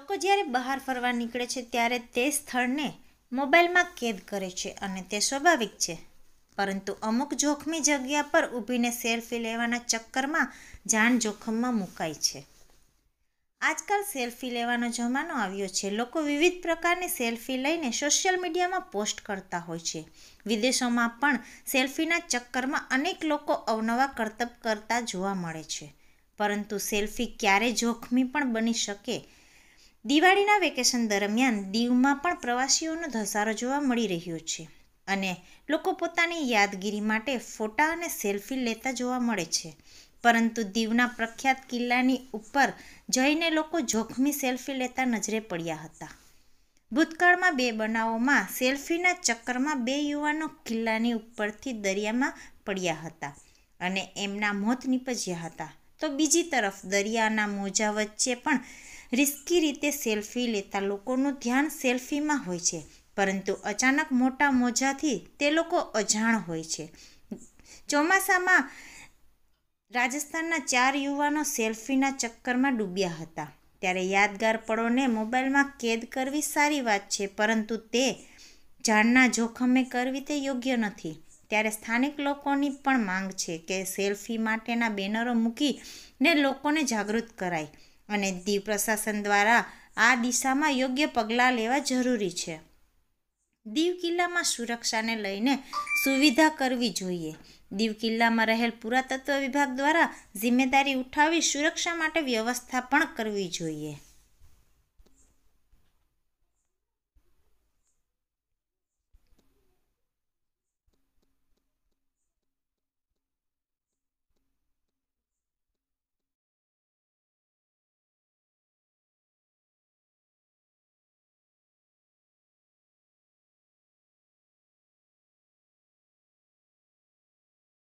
લોકો જ્યારે બહાર ફરવા નીકળે છે ત્યારે તે સ્થળને મોબાઈલમાં કેદ કરે છે અને તે સ્વાભાવિક છે પરંતુ અમુક જોખમી જગ્યા પર ઊભીને સેલ્ફી લેવાના ચક્કરમાં જાણ જોખમમાં મુકાય છે આજકાલ સેલ્ફી લેવાનો જમાનો આવ્યો છે લોકો વિવિધ પ્રકારની સેલ્ફી લઈને સોશિયલ મીડિયામાં પોસ્ટ કરતા હોય છે વિદેશોમાં પણ સેલ્ફીના ચક્કરમાં અનેક લોકો અવનવા કરતબ કરતા જોવા મળે છે પરંતુ સેલ્ફી ક્યારે જોખમી પણ બની શકે દિવાળીના વેકેશન દરમિયાન દીવમાં પણ પ્રવાસીઓનો ધસારો જોવા મળી રહ્યો છે અને લોકો પોતાની યાદગીરી માટે ફોટા અને સેલ્ફી લેતા જોવા મળે છે પરંતુ દીવના પ્રખ્યાત કિલ્લાની ઉપર જઈને લોકો જોખમી સેલ્ફી લેતા નજરે પડ્યા હતા ભૂતકાળમાં બે બનાવોમાં સેલ્ફીના ચક્કરમાં બે યુવાનો કિલ્લાની ઉપરથી દરિયામાં પડ્યા હતા અને એમના મોત નીપજ્યા હતા તો બીજી તરફ દરિયાના મોજા વચ્ચે પણ રિસ્કી રીતે સેલ્ફી લેતા લોકોનું ધ્યાન સેલ્ફીમાં હોય છે પરંતુ અચાનક મોટા મોજાથી તે લોકો અજાણ હોય છે ચોમાસામાં રાજસ્થાનના ચાર યુવાનો સેલ્ફીના ચક્કરમાં ડૂબ્યા હતા ત્યારે યાદગાર પળોને મોબાઈલમાં કેદ કરવી સારી વાત છે પરંતુ તે જાણના જોખમે કરવી તે યોગ્ય નથી ત્યારે સ્થાનિક લોકોની પણ માંગ છે કે સેલ્ફી માટેના બેનરો મૂકીને લોકોને જાગૃત કરાય અને દીવ પ્રશાસન દ્વારા આ દિશામાં યોગ્ય પગલાં લેવા જરૂરી છે દીવ કિલ્લામાં સુરક્ષાને લઈને સુવિધા કરવી જોઈએ દીવ કિલ્લામાં રહેલ પુરાતત્વ વિભાગ દ્વારા જિમ્મેદારી ઉઠાવી સુરક્ષા માટે વ્યવસ્થા પણ કરવી જોઈએ